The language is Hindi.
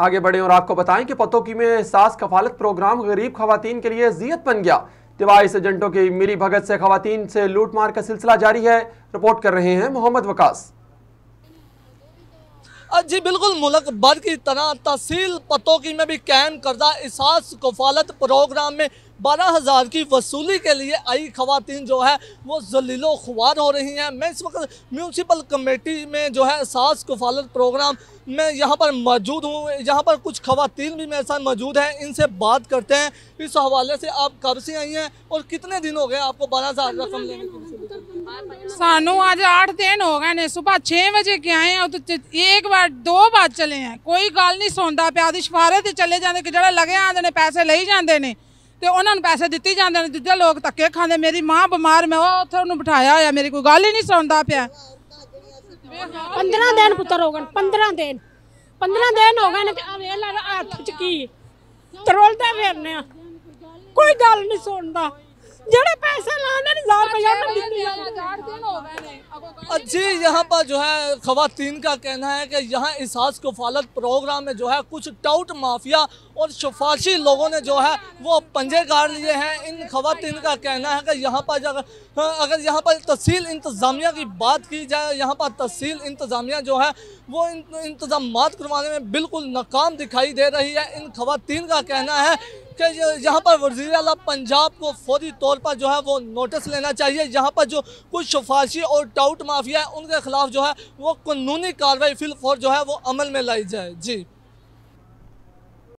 आगे बढ़े और आपको बताएं कि पतोकी में सास कफालत प्रोग्राम गरीब खातन के लिए जियत बन गया तिवाइस एजेंटों की मिली भगत से खातन से लूटमार का सिलसिला जारी है रिपोर्ट कर रहे हैं मोहम्मद वकास जी बिल्कुल मुलक भर की तरह तहसील पतों की में भी कैम करदा इसास कफालत प्रोग्राम में बारह हज़ार की वसूली के लिए आई खातन जो है वो जलीलो ख्वार हो रही हैं मैं इस वक्त म्यूनसिपल कमेटी में जो है सास कफालत प्रोग्राम में यहाँ पर मौजूद हूँ यहाँ पर कुछ खातन भी मेरे साथ मौजूद हैं इनसे बात करते हैं इस हवाले से आप कब से आई हैं और कितने दिन हो गए आपको बारह हज़ार रकम लेने ਸਾਨੂੰ 8 ਦਿਨ ਹੋ ਗਏ ਨੇ ने 6 ਵਜੇ ਕਿ ਆਏ ਆ ਉਹ ਤੇ ਇੱਕ ਵਾਰ ਦੋ ਵਾਰ ਚਲੇ ਆ ਕੋਈ ਗੱਲ ਨਹੀਂ ਸੁਣਦਾ ਪਿਆ ਦੀ ਸ਼ਫਾਰੇ ਤੇ ਚਲੇ ਜਾਂਦੇ ਕਿ ਜਿਹੜਾ ਲਗੇ ਆਂਦੇ ਨੇ ਪੈਸੇ ਲਈ ਜਾਂਦੇ ਨੇ ਤੇ ਉਹਨਾਂ ਨੂੰ ਪੈਸੇ ਦਿੱਤੀ ਜਾਂਦੇ ਨੇ ਦੂਜੇ ਲੋਕ ਧੱਕੇ ਖਾਂਦੇ ਮੇਰੀ ਮਾਂ ਬਿਮਾਰ ਮੈਂ ਉਹ ਉੱਥੇ ਉਹਨੂੰ ਬਿਠਾਇਆ ਹੋਇਆ ਮੇਰੀ ਕੋਈ ਗੱਲ ਹੀ ਨਹੀਂ ਸੁਣਦਾ ਪਿਆ 15 ਦਿਨ ਪੁੱਤਰ ਹੋ ਗਏ 15 ਦਿਨ 15 ਦਿਨ ਹੋ ਗਏ ਨੇ ਤੇ ਆ ਵੇਖ ਹੱਥ ਚ ਕੀ ਤਰੋਲਦਾ ਫਿਰਨੇ ਆ ਕੋਈ ਗੱਲ ਨਹੀਂ ਸੁਣਦਾ ਜਿਹੜੇ ਪੈਸੇ जी यहाँ पर जो है खातन का कहना है कि यहाँ इसहास को फालत प्रोग्राम में जो है कुछ टाउट माफिया और शफाशी लोगों ने जो है वो पंजे गाड़ लिए हैं इन खातन का कहना है कि यहाँ पर अगर हाँ, यहाँ पर तहसील इंतज़ामिया की बात की जाए यहाँ पर तहसील इंतज़ामिया जो है वो इंतजाम करवाने में बिल्कुल नाकाम दिखाई दे रही है इन खातन का कहना है कि यहाँ पर वजी अला पंजाब को फौरी तौर पर जो है वो नोटिस लेना चाहिए यहाँ पर जो कुछ सिफारशी और टाउट माफिया है उनके खिलाफ जो है वो कानूनी कार्रवाई फिलफौर जो है वो अमल में लाई जाए जी